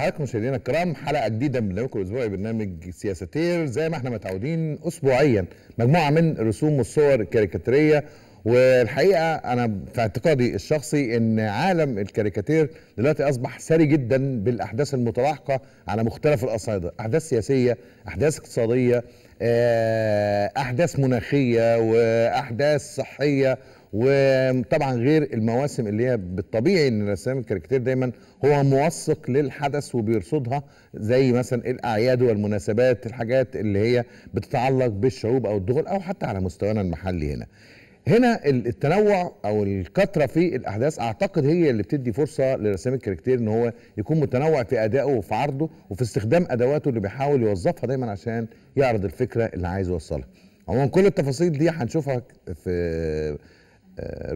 حضراتكم مشاهدينا الكرام حلقه جديده من برنامجكم الاسبوعي برنامج سياساتير زي ما احنا متعودين اسبوعيا مجموعه من الرسوم والصور الكاريكاتيريه والحقيقه انا في اعتقادي الشخصي ان عالم الكاريكاتير دلوقتي اصبح ثري جدا بالاحداث المتلاحقه على مختلف الاصعده، احداث سياسيه، احداث اقتصاديه، آه، احداث مناخيه واحداث صحيه وطبعا غير المواسم اللي هي بالطبيعي ان رسام الكاريكاتير دايما هو موثق للحدث وبيرصدها زي مثلا الاعياد والمناسبات الحاجات اللي هي بتتعلق بالشعوب او الدول او حتى على مستوانا المحلي هنا هنا التنوع او الكثره في الاحداث اعتقد هي اللي بتدي فرصه لرسام الكاركتير ان هو يكون متنوع في ادائه وفي عرضه وفي استخدام ادواته اللي بيحاول يوظفها دايما عشان يعرض الفكره اللي عايز يوصلها عموما كل التفاصيل دي هنشوفها في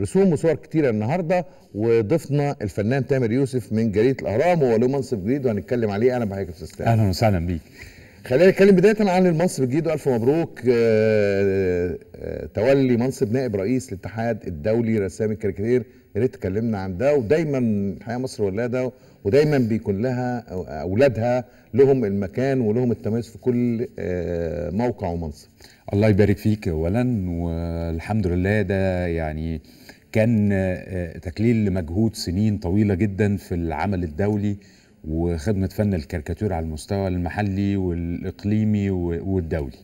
رسوم وصور كتيره النهارده وضيفنا الفنان تامر يوسف من جريده الاهرام وهو له منصب جديد وهنتكلم عليه اهلا بحضرتك يا استاذ اهلا وسهلا بيك خلينا نتكلم بدايه عن المنصب الجديد والف مبروك آه، آه، تولي منصب نائب رئيس الاتحاد الدولي رسام الكاريكاتير يا ريت تكلمنا عن ده ودايما الحقيقه مصر ولاده ودايما بيكون لها اولادها لهم المكان ولهم التميز في كل آه، موقع ومنصب الله يبارك فيك اولا والحمد لله ده يعني كان آه، تكليل لمجهود سنين طويله جدا في العمل الدولي وخدمه فن الكاريكاتير على المستوى المحلي والاقليمي والدولي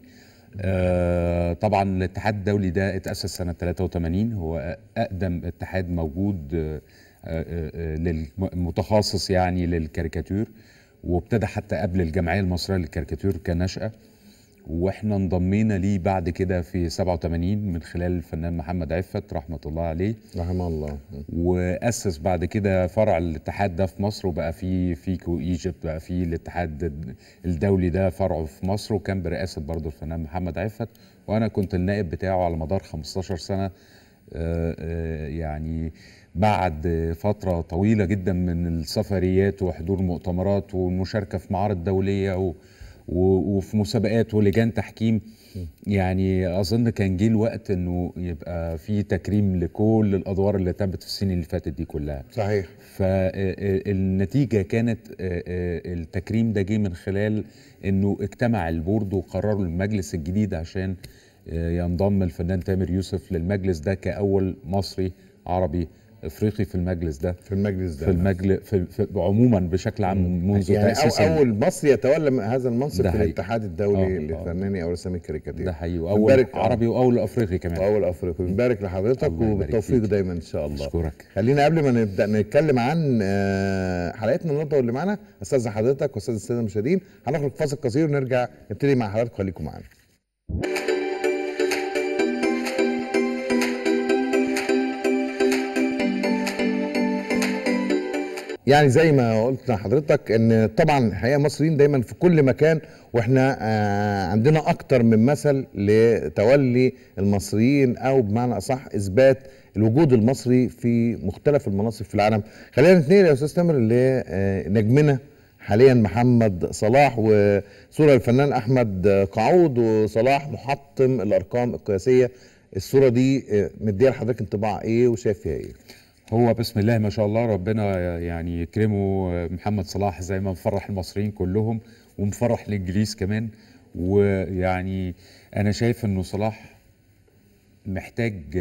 آه، طبعا الاتحاد الدولي ده اتأسس سنة 83 هو أقدم اتحاد موجود آه، آه، آه، للمتخصص يعني للكاريكاتير وابتدى حتى قبل الجمعيه المصريه للكاريكاتير كنشاه واحنا انضمينا ليه بعد كده في 87 من خلال الفنان محمد عفت رحمه الله عليه رحمه الله واسس بعد كده فرع الاتحاد ده في مصر وبقى في فيكو ايجيبت بقى في الاتحاد الدولي ده فرعه في مصر وكان برئاسه برضه الفنان محمد عفت وانا كنت النائب بتاعه على مدار 15 سنه يعني بعد فترة طويلة جدا من السفريات وحضور مؤتمرات والمشاركة في معارض دولية و... و... وفي مسابقات ولجان تحكيم يعني أظن كان جه الوقت أنه يبقى في تكريم لكل الأدوار اللي تمت في السنين اللي فاتت دي كلها صحيح فالنتيجة آه، آه، كانت آه، التكريم ده جه من خلال أنه اجتمع البورد وقرروا المجلس الجديد عشان ينضم الفنان تامر يوسف للمجلس ده كأول مصري عربي افريقي في المجلس ده في المجلس ده في المجلس في, في عموما بشكل عام يعني منذ يعني تاسيس أو اول مصري يتولى هذا المنصب في الاتحاد الدولي آه، آه. للفناني او رسام الكاريكاتير ده حقيقي واول عربي واول افريقي كمان واول افريقي بنبارك لحضرتك وبالتوفيق دايما ان شاء الله اشكرك خلينا قبل ما نبدا نتكلم عن آه، حلقتنا النهارده واللي معانا استاذ حضرتك واستاذ الساده المشاهدين هنخرج فاصل قصير ونرجع نبتدي مع حضراتكم خليكم معانا يعني زي ما قلت لحضرتك ان طبعا الحقيقه المصريين دايما في كل مكان واحنا آه، عندنا اكتر من مثل لتولي المصريين او بمعنى اصح اثبات الوجود المصري في مختلف المناصب في العالم خلينا نتنقل يا استاذ تامر لنجمنا آه، حاليا محمد صلاح وصوره الفنان احمد قعود وصلاح محطم الارقام القياسيه الصوره دي آه، مديه لحضرتك انطباع ايه وشايف فيها ايه هو بسم الله ما شاء الله ربنا يعني يكرمه محمد صلاح زي ما مفرح المصريين كلهم ومفرح الانجليز كمان ويعني انا شايف انه صلاح محتاج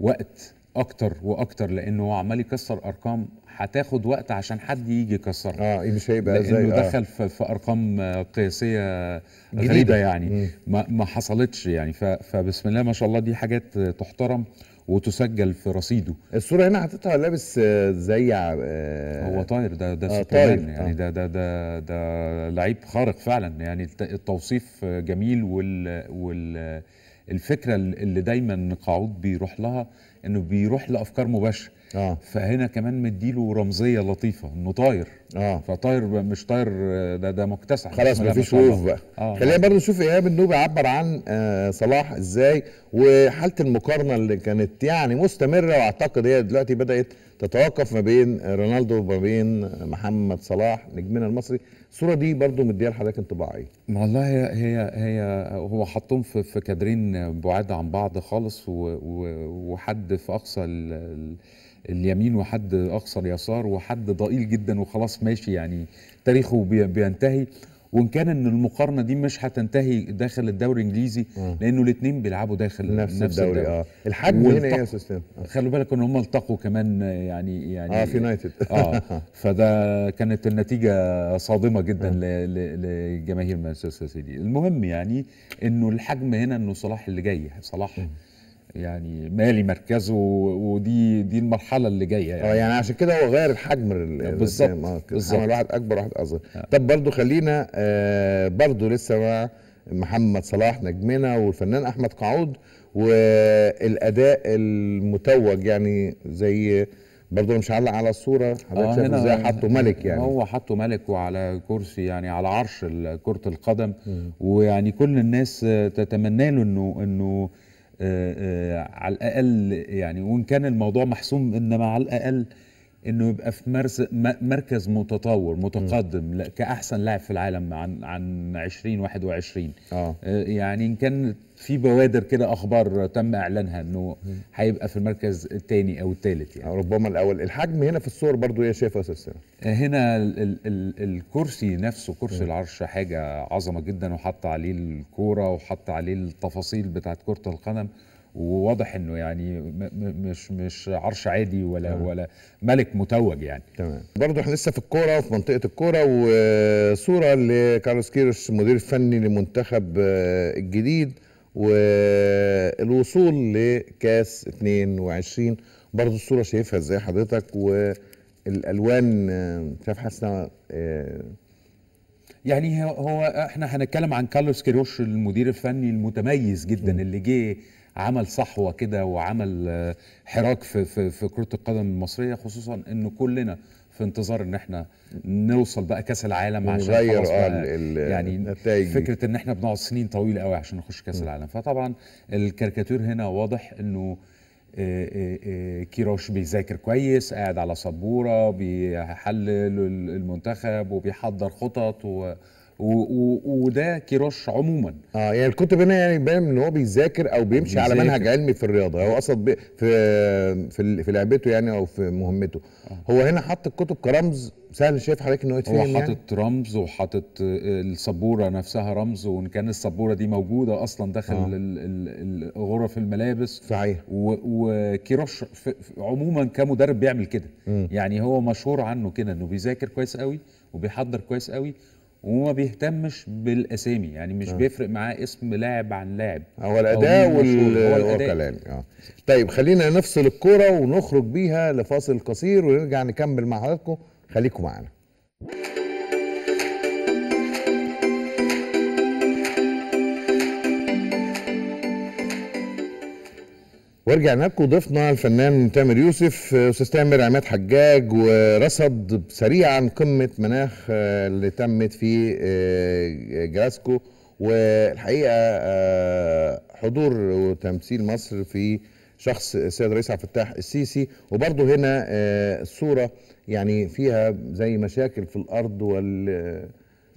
وقت اكتر واكتر لانه عمال يكسر ارقام هتاخد وقت عشان حد يجي يكسرها اه إيه، مش هيبقى زي لانه دخل آه. في ارقام قياسيه غريبه جديدة. يعني ما, ما حصلتش يعني فبسم الله ما شاء الله دي حاجات تحترم وتسجل في رصيده الصوره هنا حاططها لابس آه، زي آه هو طاير ده ده آه طاير يعني آه. ده ده ده ده لعيب خارق فعلا يعني التوصيف جميل وال وال الفكره اللي دايما قاعود بيروح لها انه بيروح لافكار مباشره اه فهنا كمان مديله رمزيه لطيفه انه طاير اه فطاير مش طاير ده ده مكتسح خلاص مفيش وقوف بقى آه. خلينا برضه نشوف ايهاب النوبي عبر عن آه صلاح ازاي وحاله المقارنه اللي كانت يعني مستمره واعتقد هي دلوقتي بدات تتوقف ما بين رونالدو وما بين محمد صلاح نجمنا المصري الصوره دي برضه مديها لحضرتك انطباع ايه والله هي هي هي هو حطهم في في كادرين بعاد عن بعض خالص وحد في اقصى ال اليمين وحد اقصى اليسار وحد ضئيل جدا وخلاص ماشي يعني تاريخه بينتهي وان كان ان المقارنه دي مش هتنتهي داخل الدوري الانجليزي لانه الاثنين بيلعبوا داخل نفس, نفس الدوري, الدوري. اه الحجم هنا ايه يا استاذ خلوا بالك ان هم التقوا كمان يعني يعني اه في يونايتد اه فده كانت النتيجه صادمه جدا لجماهير مانشستر سيتي المهم يعني انه الحجم هنا انه صلاح اللي جاي صلاح يعني مالي مركزه ودي دي المرحله اللي جايه يعني اه يعني عشان كده هو غير الحجم بالظبط بالظبط عمل واحد اكبر واحد اصغر آه. طب برضه خلينا آه برضه لسه مع محمد صلاح نجمنا والفنان احمد قعود والاداء المتوج يعني زي برضه مش هعلق على الصوره حضرتك آه ازاي حطه ملك يعني هو حطه ملك وعلى كرسي يعني على عرش كره القدم م. ويعني كل الناس تتمنى له انه انه آه، آه، على الاقل يعني وان كان الموضوع محسوم انما على الاقل انه يبقى في مركز متطور متقدم م. كاحسن لاعب في العالم عن عن 2021 آه. اه يعني ان كان في بوادر كده اخبار تم اعلانها انه هيبقى في المركز الثاني او الثالث يعني آه، ربما الاول الحجم هنا في الصور برضو هي شايفه استاذ آه، هنا ال ال ال الكرسي نفسه كرسي م. العرش حاجه عظمه جدا وحط عليه الكوره وحط عليه التفاصيل بتاعت كره القدم وواضح انه يعني مش مش عرش عادي ولا تمام. ولا ملك متوج يعني تمام برضه احنا لسه في الكوره وفي منطقه الكوره وصوره لكارلوس كيروش مدير فني للمنتخب آه، الجديد والوصول لكاس 22 برضه الصوره شايفها ازاي حضرتك والالوان آه، شايف حاسس آه، يعني هو احنا هنتكلم عن كارلوس كيروش المدير الفني المتميز جدا اللي جه عمل صحوه كده وعمل آه، حراك في في, في كره القدم المصريه خصوصا ان كلنا في انتظار ان احنا نوصل بقى كاس العالم عشان نغير آه، يعني النتائج فكره ان احنا بنقعد سنين طويله قوي عشان نخش كاس م. العالم فطبعا الكاريكاتير هنا واضح انه آه، كيروش بيذاكر كويس قاعد على سبوره بيحلل المنتخب وبيحضر خطط و وده كيروش عموما اه يعني الكتب هنا يعني باين ان هو بيذاكر او بيمشي بيزاكر. على منهج علمي في الرياضه هو قصد في في في لعبته يعني او في مهمته آه. هو هنا حط الكتب كرمز سهل شايف حضرتك ان هو يتفهم هو يعني؟ حاطط يعني؟ رمز وحاطط آه، السبوره نفسها رمز وان كان السبوره دي موجوده اصلا داخل آه. غرف الملابس صحيح وكيروش عموما كمدرب بيعمل كده يعني هو مشهور عنه كده انه بيذاكر كويس قوي وبيحضر كويس قوي وما بيهتمش بالاسامي يعني مش آه. بيفرق معاه اسم لاعب عن لاعب هو الاداء والكلام اه طيب خلينا نفصل الكوره ونخرج بيها لفاصل قصير ونرجع نكمل مع حضراتكم خليكم معانا ورجعنا لكم ضيفنا الفنان تامر يوسف استاذ تامر عماد حجاج ورصد سريعا قمه مناخ آه، اللي تمت في آه، جلاسكو والحقيقه آه، حضور وتمثيل مصر في شخص السيد الرئيس عبد الفتاح السيسي وبرضه هنا صوره يعني فيها زي مشاكل في الارض وال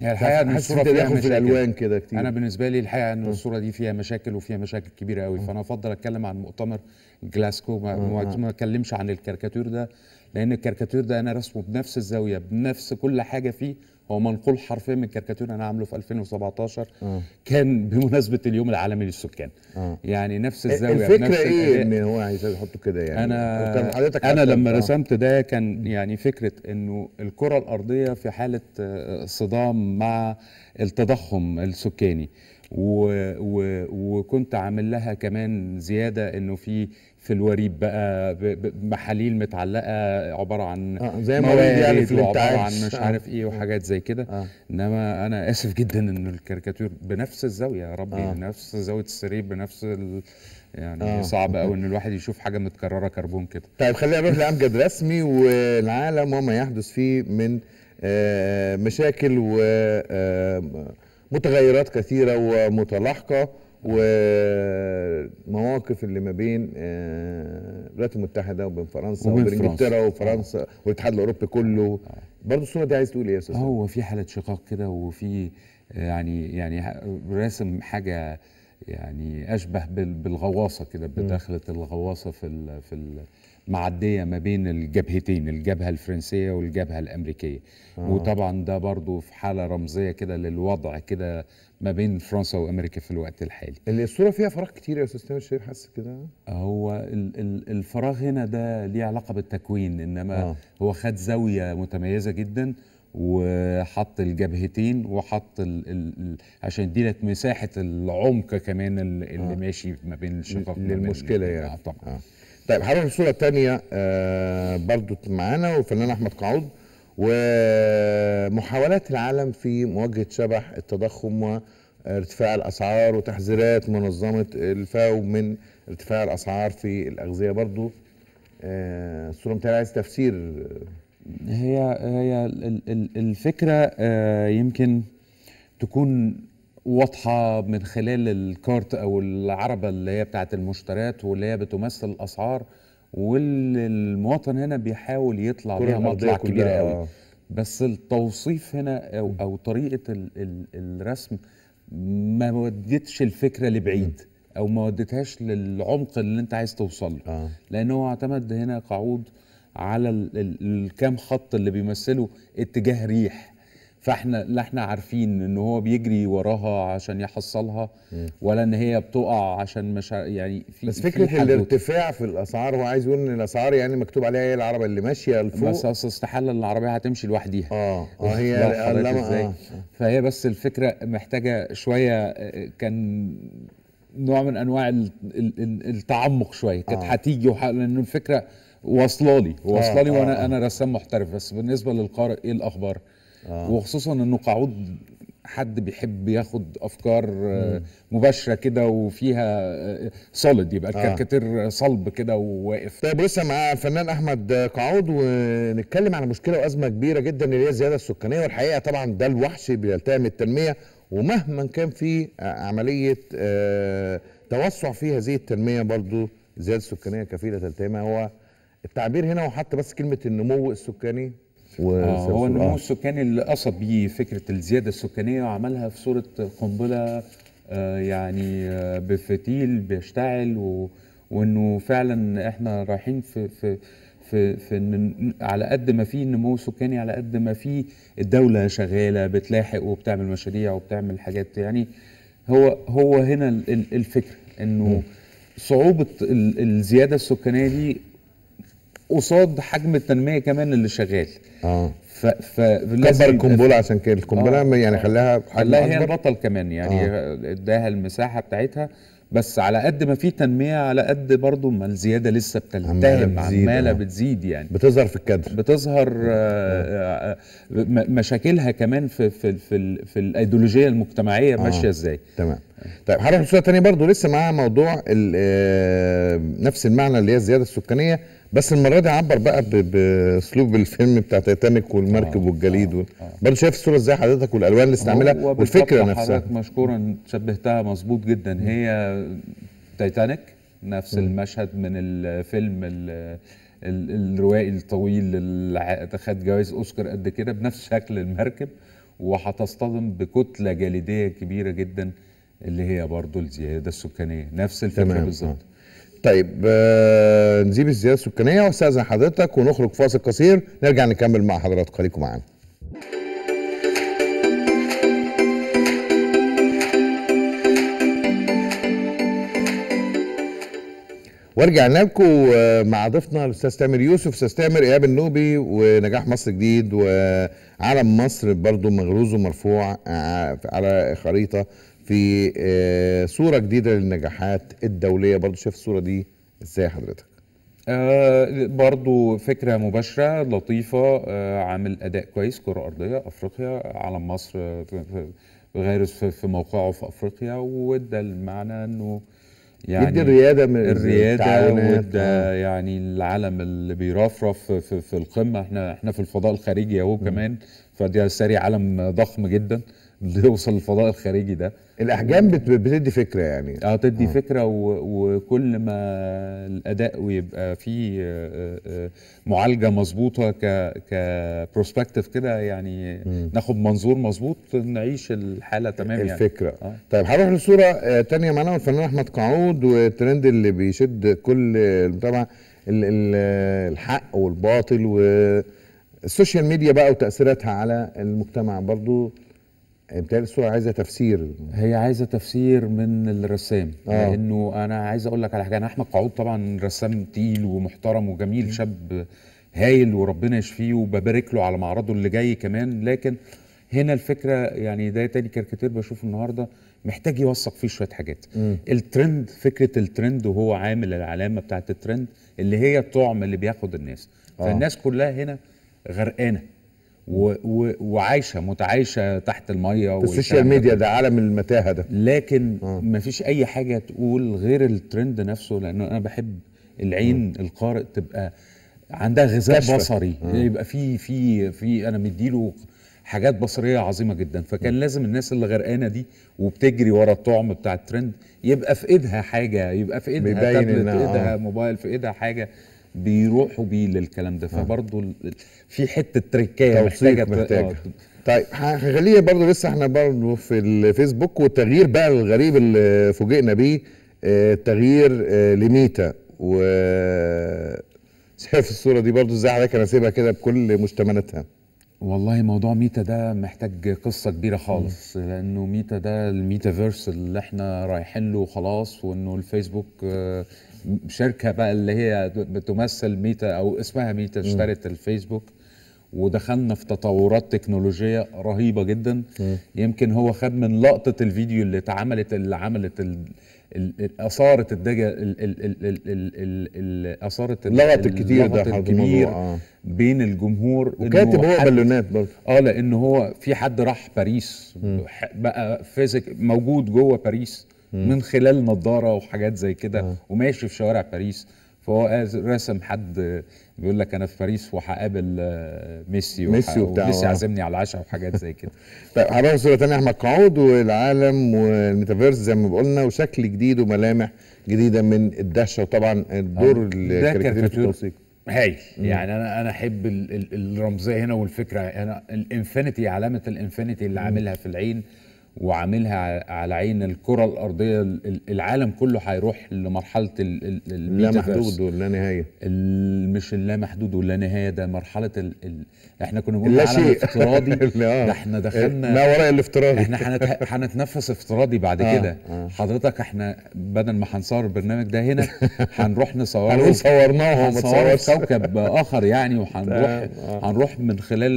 يعني, يعني الحقيقه ان الصوره فيها في الالوان كده كتير انا بالنسبه لي الحقيقه ان الصوره دي فيها مشاكل وفيها مشاكل كبيره قوي فانا افضل اتكلم عن مؤتمر جلاسكو ما اتكلمش عن الكاريكاتير ده لان الكاريكاتير ده انا رسمه بنفس الزاويه بنفس كل حاجه فيه هو منقول حرفيا من كركاتون انا عامله في 2017 آه. كان بمناسبه اليوم العالمي للسكان آه. يعني نفس إيه، الزاويه الفكره نفس ايه ان هو عايز يحطه كده يعني انا انا لما آه. رسمت ده كان يعني فكره انه الكره الارضيه في حاله آه، صدام مع التضخم السكاني و و وكنت عامل لها كمان زياده انه في في الوريد بقى محاليل متعلقه عباره عن آه زي ما يعني في وعباره عن مش آه. عارف ايه وحاجات زي كده آه. انما انا اسف جدا ان الكاريكاتير بنفس الزاويه يا ربي آه. نفس زاويه السرير بنفس ال... يعني آه. صعب قوي ان الواحد يشوف حاجه متكرره كربون كده طيب خلينا نروح لامجد رسمي والعالم وما يحدث فيه من آه، مشاكل ومتغيرات آه، كثيره ومتلاحقه ومواقف اللي ما بين آه، الولايات المتحده وبين فرنسا وبين, انجلترا وفرنسا آه. والاتحاد الاوروبي كله آه. برضه الصوره دي عايز تقول ايه يا استاذ هو في حاله شقاق كده وفي آه، يعني يعني راسم حاجه يعني اشبه بالغواصه كده بدخله الغواصه في في المعديه معديه ما بين الجبهتين الجبهه الفرنسيه والجبهه الامريكيه آه. وطبعا ده برضو في حاله رمزيه كده للوضع كده ما بين فرنسا وامريكا في الوقت الحالي الصوره فيها فراغ كتير يا استاذ تامر الشريف حاسس كده هو الفراغ هنا ده ليه علاقه بالتكوين انما آه. هو خد زاويه متميزه جدا وحط الجبهتين وحط الـ الـ عشان يديلك مساحه العمق كمان اللي آه. ماشي ما بين الشقق للمشكله يعني طبعا آه. طيب هروح لصوره ثانيه آه برضو معانا والفنان احمد قعود ومحاولات العالم في مواجهه شبح التضخم وارتفاع الاسعار وتحذيرات منظمه الفاو من ارتفاع الاسعار في الاغذيه برضو آه، الصوره آه عايز تفسير آه، هي هي الفكره آه، يمكن تكون واضحه من خلال الكارت او العربه اللي هي بتاعت المشتريات واللي هي بتمثل الاسعار واللي المواطن هنا بيحاول يطلع بيها مطلع كبير قوي آه. بس التوصيف هنا او, أو طريقه الـ الـ الرسم ما ودتش الفكره لبعيد او ما ودتهاش للعمق اللي انت عايز توصل له آه. لان هو اعتمد هنا قعود على الكام خط اللي بيمثلوا اتجاه ريح فاحنا لا احنا عارفين ان هو بيجري وراها عشان يحصلها ولا ان هي بتقع عشان مش يعني في بس فكره في الارتفاع في الاسعار هو عايز يقول ان الاسعار يعني مكتوب عليها ايه العربيه اللي ماشيه لفوق بس اصل استحاله العربيه هتمشي لوحديها اه اه هي آه. فهي بس الفكره محتاجه شويه آه، كان نوع من انواع التعمق شويه كانت آه. هتيجي آه. لان الفكره واصله لي آه، واصله لي وانا آه، آه. انا رسام محترف بس بالنسبه للقارئ ايه الاخبار آه. وخصوصا انه قعود حد بيحب ياخد افكار مم. مباشره كده وفيها سوليد يبقى الكاريكاتير آه. صلب كده وواقف طيب لسه مع الفنان احمد قعود ونتكلم على مشكله وازمه كبيره جدا اللي هي الزياده السكانيه والحقيقه طبعا ده الوحش بيلتئم التنميه ومهما كان في عمليه توسع في هذه التنميه برضو الزياده السكانيه كفيله تلتئمها هو التعبير هنا هو بس كلمه النمو السكاني آه هو النمو آه. السكاني اللي قصد بيه فكره الزياده السكانيه وعملها في صوره قنبله آه يعني آه بفتيل بيشتعل و... وانه فعلا احنا رايحين في في في في إن على قد ما في نمو سكاني على قد ما في الدوله شغاله بتلاحق وبتعمل مشاريع وبتعمل حاجات يعني هو هو هنا الفكر انه صعوبه الزياده السكانيه دي قصاد حجم التنميه كمان اللي شغال اه ف ف كبر القنبله عشان كده القنبله آه يعني خلاها خلاها هي البطل كمان يعني آه. اداها آه. المساحه بتاعتها بس على قد ما في تنميه على قد برضه ما الزياده لسه بتلتهم عماله آه. بتزيد يعني بتظهر في الكادر بتظهر آه. مشاكلها كمان في في في, في الايديولوجيه المجتمعيه آه ماشيه ازاي تمام طيب حضرتك سؤال ثانيه برضه لسه معاها موضوع نفس المعنى اللي هي الزياده السكانيه بس المره دي عبر بقى باسلوب الفيلم بتاع تايتانيك والمركب آه والجليد آه آه برضه شايف الصوره ازاي حضرتك والالوان اللي استعملها والفكره نفسها حضرتك مشكورا شبهتها مظبوط جدا هي تايتانيك نفس المشهد من الفيلم الروائي الطويل اللي خد جوائز اوسكار قد كده بنفس شكل المركب وهتصطدم بكتله جليديه كبيره جدا اللي هي برضه الزياده السكانيه نفس الفكره بالظبط آه. طيب آه نسيب الزياده السكانيه واستاذن حضرتك ونخرج فاصل قصير نرجع نكمل مع حضراتكم خليكم معانا ورجعنا لكم آه، مع ضيفنا الاستاذ تامر يوسف استاذ تامر اياب النوبي ونجاح مصر جديد وعلم مصر برضه مغروز ومرفوع آه، على خريطه في آه، صوره جديده للنجاحات الدوليه برضو شايف الصوره دي ازاي حضرتك آه، برضو فكرة مباشرة لطيفة آه، عامل أداء كويس كرة أرضية أفريقيا علم مصر غارس في, في موقعه في أفريقيا وده المعنى أنه يعني يدي الرياده من الرياده وده يعني العلم اللي بيرفرف في, في القمه احنا احنا في الفضاء الخارجي اهو كمان فده ساري عالم ضخم جدا يوصل للفضاء الخارجي ده الاحجام بتدي فكره يعني اه تدي آه. فكره و... وكل ما الاداء ويبقى فيه آه، آه، معالجه مظبوطه ك كبروسبكتيف كده يعني م. ناخد منظور مظبوط نعيش الحاله تمام الفكرة. يعني الفكره آه. طيب هروح لصوره آه، تانية معانا والفنان احمد قعود والترند اللي بيشد كل المتابعه الحق والباطل والسوشيال ميديا بقى وتاثيراتها على المجتمع برضو يعني بتهيألي الصورة عايزة تفسير هي عايزة تفسير من الرسام آه. لأنه أنا عايز أقول لك على حاجة أنا أحمد قعود طبعا رسام تقيل ومحترم وجميل شاب هايل وربنا يشفيه وببارك له على معرضه اللي جاي كمان لكن هنا الفكرة يعني ده تاني كاريكاتير بشوفه النهاردة محتاج يوثق فيه شوية حاجات م. الترند فكرة الترند وهو عامل العلامة بتاعت الترند اللي هي الطعم اللي بياخد الناس آه. فالناس كلها هنا غرقانة و و وعايشه متعايشه تحت الميه السوشيال ميديا ده عالم المتاهه ده لكن آه. مفيش اي حاجه تقول غير الترند نفسه لانه انا بحب العين آه. القارئ تبقى عندها غذاء بصري آه. يبقى في في في انا مديله حاجات بصريه عظيمه جدا فكان م. لازم الناس اللي غرقانه دي وبتجري ورا الطعم بتاع الترند يبقى في ايدها حاجه يبقى في ايدها تابلت في ايدها آه. موبايل في ايدها حاجه بيروحوا بيه للكلام ده آه. فبرضه في حته تريكايه محتاجه محتاجه آه، طيب هنخليها برضه لسه احنا برضه في الفيسبوك والتغيير بقى الغريب اللي فوجئنا بيه التغيير آه، تغيير لميتا و شايف الصوره دي برضه ازاي حضرتك انا سيبها كده بكل مشتملاتها والله موضوع ميتا ده محتاج قصة كبيرة خالص م. لأنه ميتا ده الميتافيرس اللي احنا رايحين له خلاص وإنه الفيسبوك شركه بقى اللي هي بتمثل ميتا او اسمها ميتا اشترت الفيسبوك ودخلنا في تطورات تكنولوجيه رهيبه جدا م. يمكن هو خد من لقطه الفيديو اللي اتعملت اللي عملت ال... اثارت الدجا اثاره اللغط الكتير ده الكبير آه. بين الجمهور وكاتب هو بالونات برضه اه لان هو في حد راح باريس بقى فيزيك موجود جوه باريس من خلال نظاره وحاجات زي كده آه. وماشي في شوارع باريس فهو رسم حد بيقول لك انا في باريس وهقابل آه، ميسي ميسي وبتاع ميسي آه. عازمني على العشاء وحاجات زي كده طيب هنروح صوره ثانيه احمد قعود والعالم والميتافيرس زي ما قلنا وشكل جديد وملامح جديده من الدهشه وطبعا الدور الكاريكاتير في التوثيق هايل يعني انا انا احب الرمزيه هنا والفكره انا الانفينيتي علامه الانفينيتي اللي عاملها في العين وعاملها على عين الكره الارضيه العالم كله هيروح لمرحله محدود واللا نهايه مش محدود واللا نهايه ده مرحله ال ال احنا كنا بنقول عالم افتراضي ده احنا دخلنا ما وراء الافتراضي احنا هنتنفس افتراضي بعد آه كده آه حضرتك احنا بدل ما هنصور البرنامج ده هنا هنروح نصوره هنقول صورناه هنصور هنصوره في كوكب اخر يعني وهنروح آه. هنروح من خلال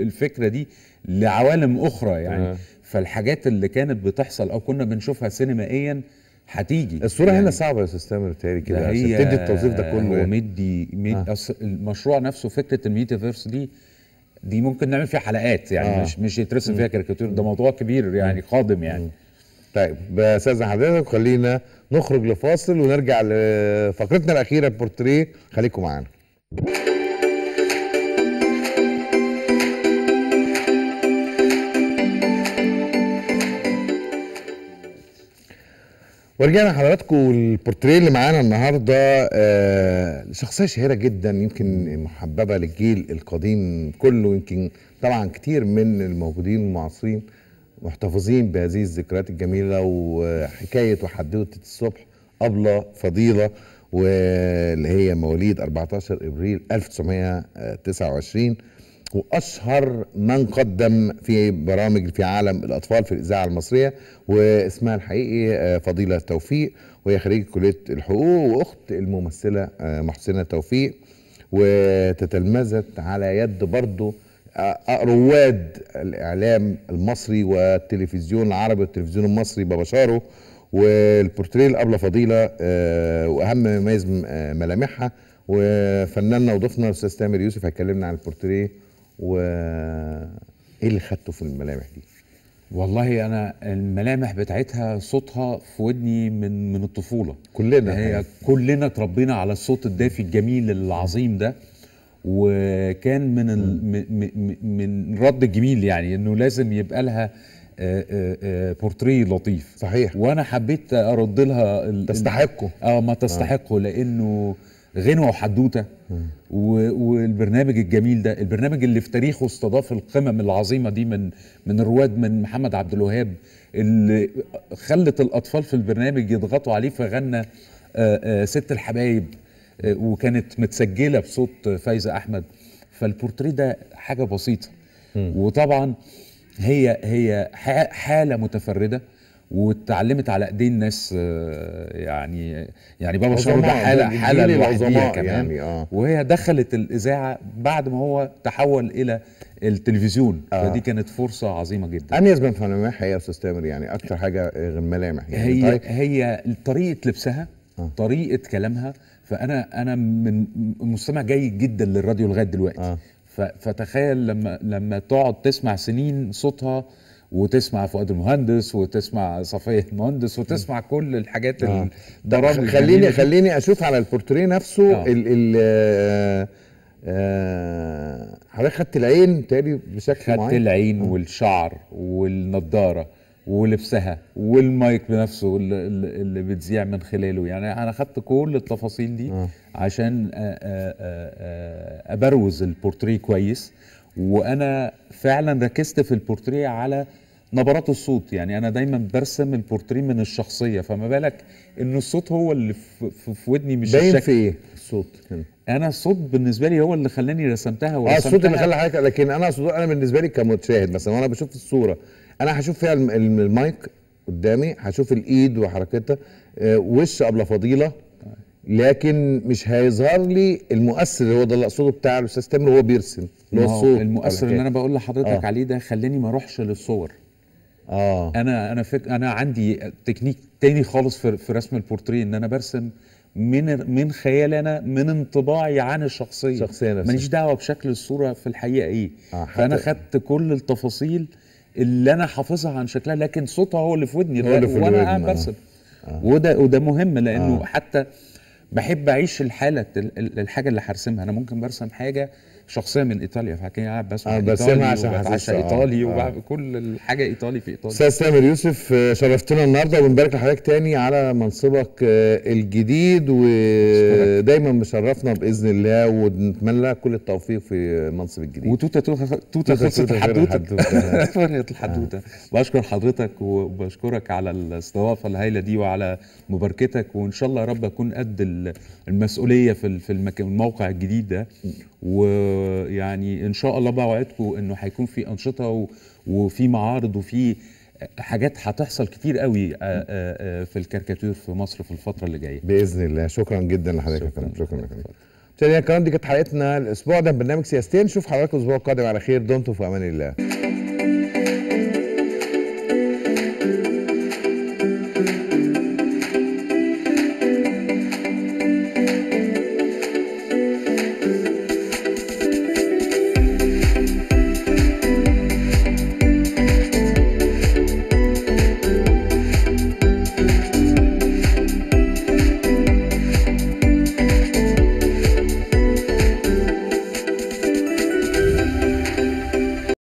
الفكره دي لعوالم اخرى يعني آه. فالحاجات اللي كانت بتحصل او كنا بنشوفها سينمائيا هتيجي الصوره يعني هنا صعبه يا استاذ بتهيألي كده عشان تدي التوظيف ده كله هو مدي مد... آه. المشروع نفسه فكره الميتافيرس دي دي ممكن نعمل فيها حلقات يعني آه. مش مش يترسم فيها كاريكاتير ده موضوع كبير يعني قادم يعني طيب بستاذن حضرتك خلينا نخرج لفاصل ونرجع لفقرتنا الاخيره بورتريه خليكم معانا ورجعنا حضراتكم البورتريه اللي معانا النهارده آه، شخصيه شهيره جدا يمكن محببه للجيل القديم كله يمكن طبعا كتير من الموجودين المعاصرين محتفظين بهذه الذكريات الجميله وحكايه وحدوته الصبح ابله فضيله واللي هي مواليد 14 ابريل 1929 واشهر من قدم في برامج في عالم الاطفال في الاذاعه المصريه واسمها الحقيقي آه، فضيله توفيق وهي خريجه كليه الحقوق واخت الممثله آه، محسنه توفيق وتتلمذت على يد برضه آه، رواد الاعلام المصري والتلفزيون العربي والتلفزيون المصري ببشاره والبورتريه الابله فضيله واهم ما يميز ملامحها وفناننا وضيفنا الاستاذ تامر يوسف هيكلمنا عن البورتريه وايه اللي خدته في الملامح دي والله انا الملامح بتاعتها صوتها في ودني من من الطفوله كلنا هي يعني. كلنا اتربينا على الصوت الدافي الجميل العظيم ده وكان من ال... من رد جميل يعني انه لازم يبقى لها آه، آه، آه، بورتريه لطيف صحيح وانا حبيت ارد لها ال... تستحقه اه ما تستحقه آه. لانه غنوه وحدوته والبرنامج الجميل ده البرنامج اللي في تاريخه استضاف القمم العظيمه دي من من رواد من محمد عبد الوهاب اللي خلت الاطفال في البرنامج يضغطوا عليه فغنى ست الحبايب وكانت متسجله بصوت فايزه احمد فالبورتريه ده حاجه بسيطه وطبعا هي هي حاله متفرده واتعلمت على ايدين ناس آه، يعني يعني بابا شعور ده حاله حاله لوحديها كمان يعني آه. وهي دخلت الاذاعه بعد ما هو تحول الى التلفزيون آه. فدي كانت فرصه عظيمه جدا انيس من فنماح هي استاذ تامر يعني اكتر حاجه غير ملامح يعني هي طيب. هي طريقه لبسها آه. طريقه كلامها فانا انا من مستمع جيد جدا للراديو لغايه دلوقتي آه. فتخيل لما لما تقعد تسمع سنين صوتها وتسمع فؤاد المهندس وتسمع صفيه المهندس وتسمع كل الحاجات آه. الدراما خليني خليني اشوف على البورتريه نفسه آه. ال ال آه آه حضرتك خدت العين تاني بشكل خدت معين خدت العين آه. والشعر والنضاره ولبسها والمايك بنفسه اللي بتذيع من خلاله يعني انا خدت كل التفاصيل دي آه. عشان آآ آآ آآ ابروز البورتريه كويس وانا فعلا ركزت في البورتريه على نبرات الصوت يعني انا دايما برسم البورتريه من الشخصيه فما بالك ان الصوت هو اللي في, في ودني مش باين في ايه الصوت كده انا الصوت بالنسبه لي هو اللي خلاني رسمتها آه، ورسمتها اه الصوت اللي خلى حضرتك لكن انا صوت انا بالنسبه لي كمتشاهد مثلا وانا بشوف الصوره انا هشوف فيها المايك قدامي هشوف الايد وحركتها آه، وش ابله فضيله طيب. لكن مش هيظهر لي المؤثر اللي هو ده اللي اقصده بتاع الاستاذ تامر وهو بيرسم اللي هو الصوت المؤثر اللي انا بقول لحضرتك آه. عليه ده خلاني ما اروحش للصور اه انا انا فك... انا عندي تكنيك تاني خالص في, في رسم البورتريه ان انا برسم من من خيالي انا من انطباعي عن الشخصيه الشخصيه نفسها ماليش دعوه بشكل الصوره في الحقيقه ايه آه فانا خدت كل التفاصيل اللي انا حافظها عن شكلها لكن صوتها هو اللي في ودني هو اللي في وانا قاعد آه. برسم آه. وده وده مهم لانه آه. حتى بحب اعيش الحاله الحاجه اللي هرسمها انا ممكن برسم حاجه شخصيه من ايطاليا فكان قاعد بسمع آه، ايطالي عشان بتعشى ايطالي آه. وبعد كل الحاجه ايطالي في ايطاليا استاذ سامر يوسف آه، شرفتنا النهارده وبنبارك لحضرتك تاني على منصبك الجديد ودايما مشرفنا باذن الله ونتمنى لك كل التوفيق في منصب الجديد وتوتا توتا خلصت الحدوته فرقت الحدوته بشكر حضرتك وبشكرك على الاستضافه الهائله دي وعلى مباركتك وان شاء الله يا رب اكون قد المسؤوليه في الموقع الجديد ده ويعني ان شاء الله بوعدكم انه هيكون في انشطه وفي معارض وفي حاجات هتحصل كتير قوي آه، آه، آه، في الكاريكاتير في مصر في الفتره اللي جايه باذن الله شكرا جدا لحضرتك يا فندم شكرا لك مشاهدينا الكرام دي كانت حلقتنا الاسبوع ده برنامج سياستين نشوف حضراتكم الاسبوع القادم على خير دمتم في امان الله